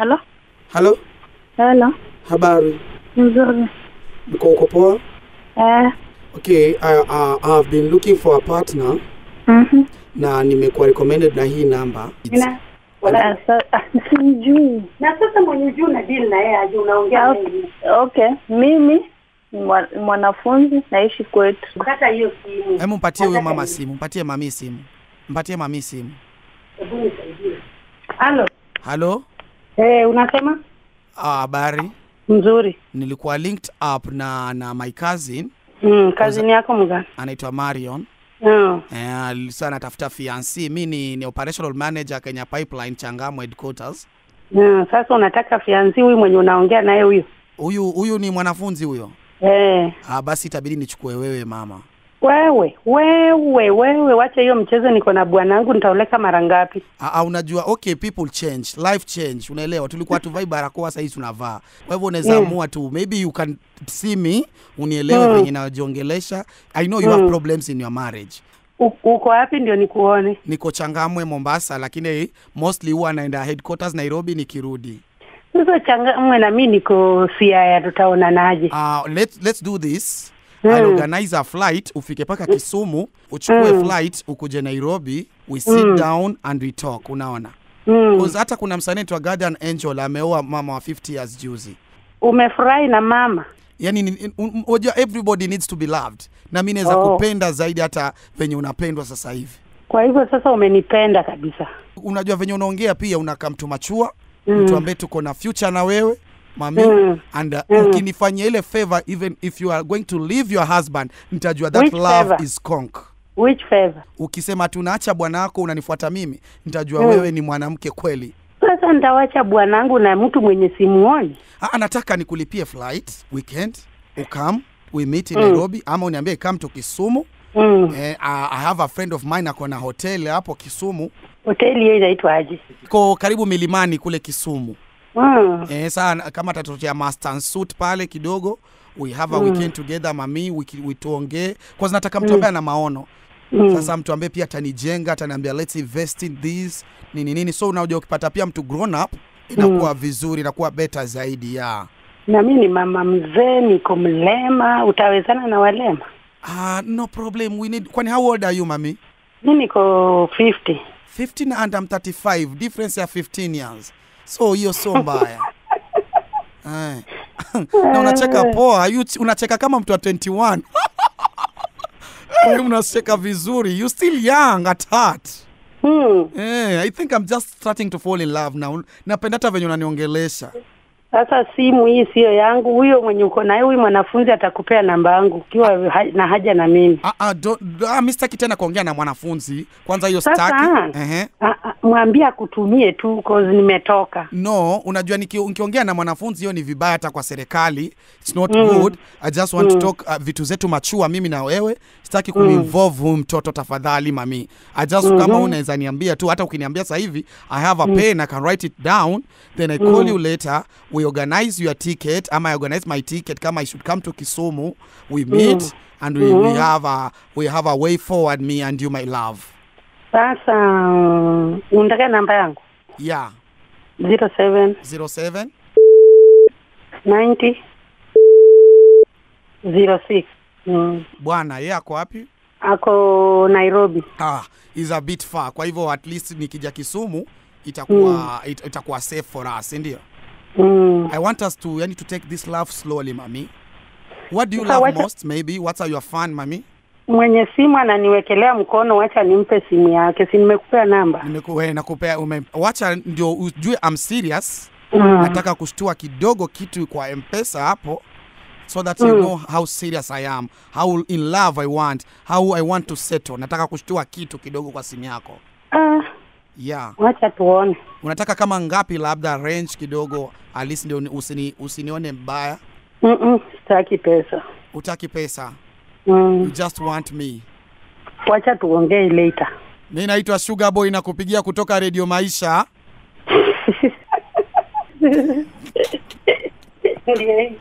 Halo? Halo? Halo. Habari? Nzuri. Mko uko poa? Eh. Okay, I, I, I've been looking for a partner. Mhm. Mm Na nimekuwa recommended na hii namba. Nina wala ah, sijui. Na sasa mwenye juu na deal na yeye aje unaongea ah, nini. Okay, mimi mwanafunzi naishi kwetu. Kata hiyo simu. Hebu mpatie huyo mama simu, mpatie mami simu. Mpatie mami simu. Hebu nisaidie. Halo. Halo. Hey, eh, unasema ah, habari? Mzuri. Nilikuwa linked up na na my cousin. Mm, cousin yako mgani? Anaitwa Marion. Mm. Eh, anatafuta fiancé. Mimi ni, ni operational manager Kenya Pipeline Changamwe headquarters. Mm, sasa unataka fiancé huyu mwenye unaongea naye huyu? Huyu huyu ni mwanafunzi huyo. Eh. Ah, basi itabidi nichukue wewe mama. Wewe wewe wewe, wacha hiyo mchezo, niko na bwanangu, nitaoleka mara ngapi? Ah, unajua okay, people change, life change, unaelewa. Tulikuwa mm. tuvai barakoa, sasa hivi tunavaa. Kwa hivyo unaweza mm. amua yeah. tu maybe you can see me, unielewe mm. venye najiongelesha. I know you mm. have problems in your marriage U uko wapi ndio nikuone? Niko Changamwe, Mombasa, lakini mostly huwa naenda headquarters Nairobi nikirudi. Sasa Changamwe na mimi niko Siaya, tutaonanaje? Uh, let's, let's do this mm. I'll organize a flight ufike paka Kisumu uchukue mm. flight ukuje Nairobi we sit mm. down and we talk, unaona mm. hata kuna msanii wa Guardian Angel ameoa mama wa 50 years juzi. Umefurahi na mama? Yani unajua everybody needs to be loved, na mimi naweza oh. kupenda zaidi hata venye unapendwa sasa hivi. Kwa hivyo sasa umenipenda kabisa. Unajua venye unaongea pia unakaa mtu machua, mm. mtu ambaye tuko na future na wewe mami mm. and uh, mm. ukinifanyia ile favor even if you are going to leave your husband nitajua that Which love favor? is conk Which favor? Ukisema tunaacha bwana wako unanifuata mimi, nitajua mm. wewe ni mwanamke kweli. Sasa nitawacha bwanangu na mtu mwenye simuoni? Ah, nataka nikulipie flight weekend, ukam we meet in mm. Nairobi ama uniambie come to Kisumu. Mm. Eh, I have a friend of mine ako na hoteli hapo Kisumu. Hoteli hiyo inaitwa aji Iko karibu milimani kule Kisumu mm. eh, saa kama tatutia master suit pale kidogo we have a mm. weekend together mami wituongee kwanza nataka mtu mm. ambaye mm. ana maono mm. sasa mtu ambaye pia atanijenga ataniambia let's invest in this nini nini so unaoja ukipata pia mtu grown up inakuwa mm. vizuri inakuwa better zaidi ya na mi ni mama mzee niko mlema utawezana na walema uh, no problem we need kwani how old are you mami mi niko 50 50 na and I'm 35 difference ya 15 years so hiyo sio mbaya eh. na unacheka eh. poa, unacheka kama mtu wa 21 hey, yaani unacheka vizuri, you still young at heart. Hmm. eh, I think I'm just starting to fall in love now. Napenda hata venye unaniongelesha. Sasa simu hii siyo yangu, huyo mwenye uko naye, huyu mwanafunzi atakupea namba yangu ukiwa na haja na mimi. Ah, ah, ah mi sitaki tena kuongea na mwanafunzi kwanza, hiyo sitaki. Ah, ah, mwambie akutumie tu cause nimetoka. No, unajua nikiongea na mwanafunzi hiyo ni vibaya, hata kwa serikali, it's not mm. good. I just want mm. to talk uh, vitu zetu machua, mimi na wewe. Sitaki kuminvolve mm. mtoto, tafadhali mami. I just mm -hmm. kama unaweza niambia tu, hata ukiniambia sasa hivi I have a mm. pen I can write it down then I call mm. you later. We we organize your ticket ama I organize my ticket kama I should come to Kisumu we meet mm. and we, mm. -hmm. we mm-hmm. have a we have a way forward me and you my love sasa uh, unataka namba yangu yeah 07 07 90 06 mm. bwana ye ako wapi ako Nairobi. Ah, is a bit far. Kwa hivyo at least nikija Kisumu itakuwa mm. it, itakuwa safe for us, ndio? Mm. I want us to, yani, to take this love slowly, mami. What do you love most maybe? What are your fan, mami? Mwenye simu ananiwekelea mkono, wacha nimpe simu yake. Si nimekupea namba? Nimekuwe nakupea ume. Wacha ndio ujue I'm serious. Mm. Nataka kushtua kidogo kitu kwa M-Pesa hapo so that mm. you know how serious I am, how in love I want, how I want to settle. Nataka kushtua kitu kidogo kwa simu yako yeah. Wacha tuone. Unataka kama ngapi, labda range kidogo halisi, ndio usini, usinione mbaya. mm -mm, sitaki pesa. Utaki pesa? mm. You just want me. Wacha tuongee later. Mimi naitwa Sugar Boy na kupigia kutoka Radio Maisha. Ndiye.